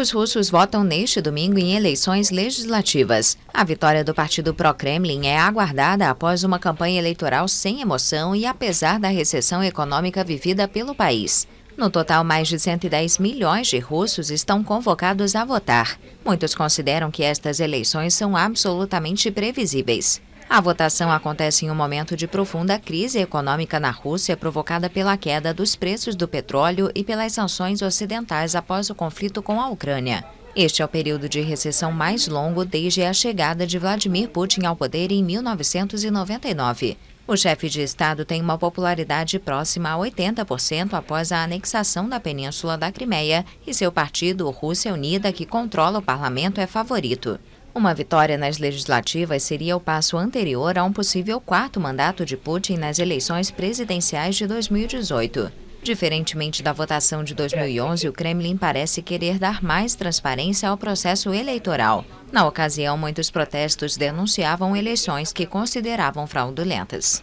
os russos votam neste domingo em eleições legislativas. A vitória do partido pró-Kremlin é aguardada após uma campanha eleitoral sem emoção e apesar da recessão econômica vivida pelo país. No total, mais de 110 milhões de russos estão convocados a votar. Muitos consideram que estas eleições são absolutamente previsíveis. A votação acontece em um momento de profunda crise econômica na Rússia provocada pela queda dos preços do petróleo e pelas sanções ocidentais após o conflito com a Ucrânia. Este é o período de recessão mais longo desde a chegada de Vladimir Putin ao poder em 1999. O chefe de Estado tem uma popularidade próxima a 80% após a anexação da Península da Crimeia e seu partido, Rússia Unida, que controla o parlamento, é favorito. Uma vitória nas legislativas seria o passo anterior a um possível quarto mandato de Putin nas eleições presidenciais de 2018. Diferentemente da votação de 2011, o Kremlin parece querer dar mais transparência ao processo eleitoral. Na ocasião, muitos protestos denunciavam eleições que consideravam fraudulentas.